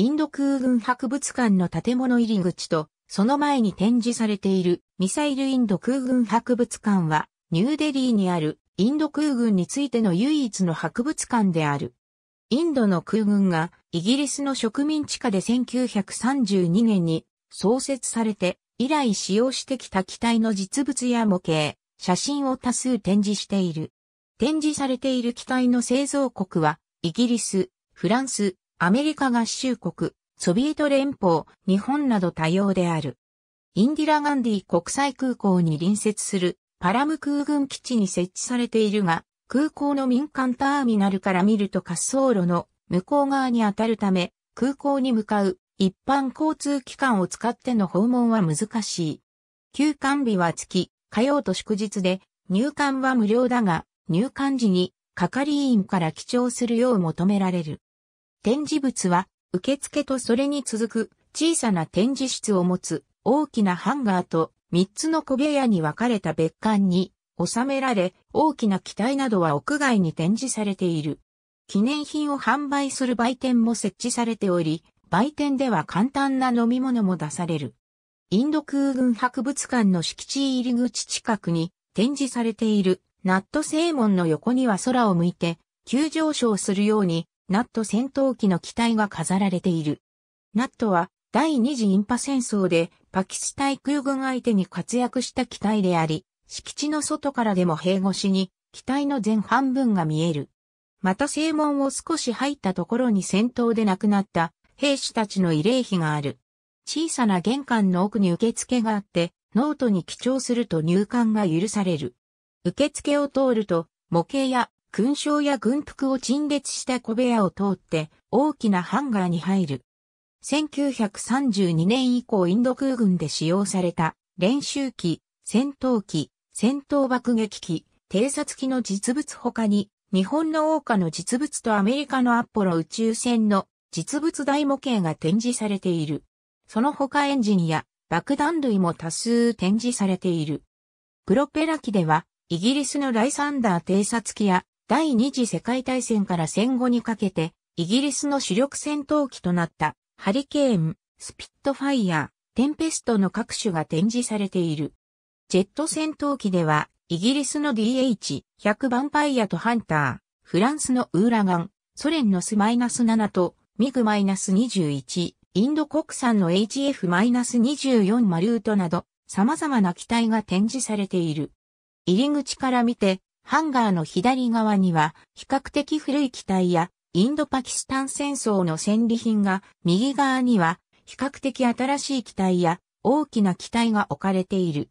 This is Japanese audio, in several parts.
インド空軍博物館の建物入り口と、その前に展示されているミサイルインド空軍博物館は、ニューデリーにあるインド空軍についての唯一の博物館である。インドの空軍がイギリスの植民地下で1932年に創設されて以来使用してきた機体の実物や模型、写真を多数展示している。展示されている機体の製造国はイギリス、フランス、アメリカ合衆国、ソビエト連邦、日本など多様である。インディラガンディ国際空港に隣接するパラム空軍基地に設置されているが、空港の民間ターミナルから見ると滑走路の向こう側に当たるため、空港に向かう一般交通機関を使っての訪問は難しい。休館日は月、火曜と祝日で、入館は無料だが、入館時に係員から記帳するよう求められる。展示物は、受付とそれに続く小さな展示室を持つ大きなハンガーと3つの小部屋に分かれた別館に収められ、大きな機体などは屋外に展示されている。記念品を販売する売店も設置されており、売店では簡単な飲み物も出される。インド空軍博物館の敷地入り口近くに展示されているナット正門の横には空を向いて急上昇するようにナット戦闘機の機体が飾られている。ナットは第二次インパ戦争でパキスタイ空軍相手に活躍した機体であり、敷地の外からでも兵越しに機体の前半分が見える。また正門を少し入ったところに戦闘で亡くなった兵士たちの慰霊碑がある。小さな玄関の奥に受付があって、ノートに記帳すると入館が許される。受付を通ると模型や勲章や軍服を陳列した小部屋を通って大きなハンガーに入る。1932年以降インド空軍で使用された練習機、戦闘機、戦闘爆撃機、偵察機の実物他に日本の桜花の実物とアメリカのアッポロ宇宙船の実物大模型が展示されている。その他エンジンや爆弾類も多数展示されている。プロペラ機ではイギリスのライサンダー偵察機や第二次世界大戦から戦後にかけて、イギリスの主力戦闘機となったハリケーン、スピットファイヤー、テンペストの各種が展示されている。ジェット戦闘機では、イギリスの DH100 ヴァンパイアとハンター、フランスのウーラガン、ソ連のスマイナス7とミグマイナス21、インド国産の HF マイナス24マリュートなど、様々な機体が展示されている。入り口から見て、ハンガーの左側には、比較的古い機体や、インドパキスタン戦争の戦利品が、右側には、比較的新しい機体や、大きな機体が置かれている。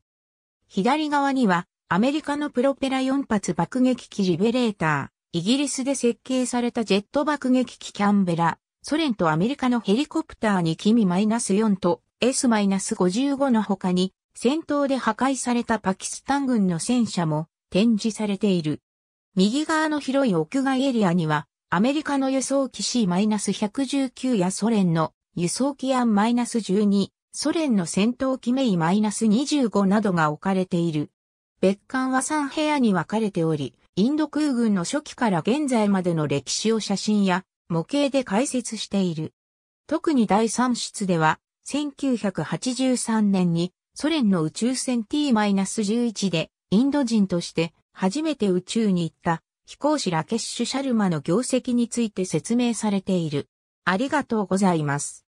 左側には、アメリカのプロペラ4発爆撃機リベレーター、イギリスで設計されたジェット爆撃機キャンベラ、ソ連とアメリカのヘリコプターにキミ -4 と S-55 の他に、戦闘で破壊されたパキスタン軍の戦車も展示されている。右側の広い屋外エリアには、アメリカの輸送機 C-119 やソ連の輸送機アン -12、ソ連の戦闘機メイ -25 などが置かれている。別館は3部屋に分かれており、インド空軍の初期から現在までの歴史を写真や模型で解説している。特に第3室では、1983年にソ連の宇宙船 T-11 でインド人として初めて宇宙に行った飛行士ラケッシュ・シャルマの業績について説明されている。ありがとうございます。